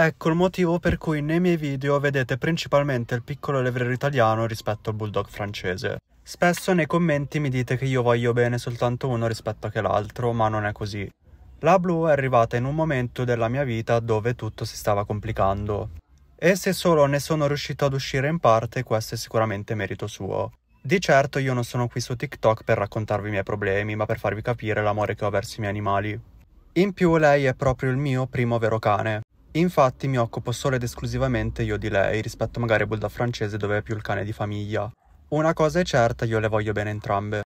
Ecco il motivo per cui nei miei video vedete principalmente il piccolo levriero italiano rispetto al bulldog francese. Spesso nei commenti mi dite che io voglio bene soltanto uno rispetto che l'altro, ma non è così. La blu è arrivata in un momento della mia vita dove tutto si stava complicando. E se solo ne sono riuscito ad uscire in parte, questo è sicuramente merito suo. Di certo io non sono qui su TikTok per raccontarvi i miei problemi, ma per farvi capire l'amore che ho verso i miei animali. In più lei è proprio il mio primo vero cane. Infatti mi occupo solo ed esclusivamente io di lei, rispetto magari a Bulldog francese dove è più il cane di famiglia. Una cosa è certa, io le voglio bene entrambe.